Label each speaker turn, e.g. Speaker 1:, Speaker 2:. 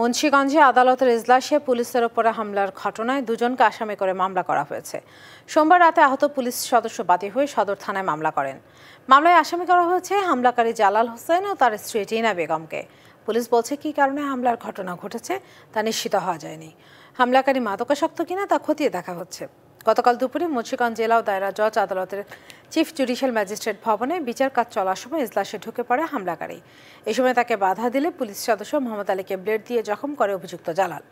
Speaker 1: মুন্সীগঞ্জে আদালতের এজলাসে পুলিশের ওপরে হামলার ঘটনায় দুজনকে আসামি করে মামলা করা হয়েছে সোমবার রাতে আহত পুলিশ সদস্য বাদী হয়ে সদর থানায় মামলা করেন মামলায় আসামি করা হয়েছে হামলাকারী জালাল হোসেন ও তার স্ত্রী টিনা বেগমকে পুলিশ বলছে কী কারণে হামলার ঘটনা ঘটেছে তা নিশ্চিত হওয়া যায়নি হামলাকারী মাদকাসক্ত কিনা তা খতিয়ে দেখা হচ্ছে গতকাল দুপুরে মুন্সিগঞ্জ জেলা ও দায়রা জজ আদালতের চিফ জুডিশিয়াল ম্যাজিস্ট্রেট ভবনে বিচার কাজ চলার সময় ইজলাসে ঢুকে পড়ে হামলাকারী এ সময় তাকে বাধা দিলে পুলিশ সদস্য মোহাম্মদ আলীকে ব্লেড দিয়ে জখম করে অভিযুক্ত জালাল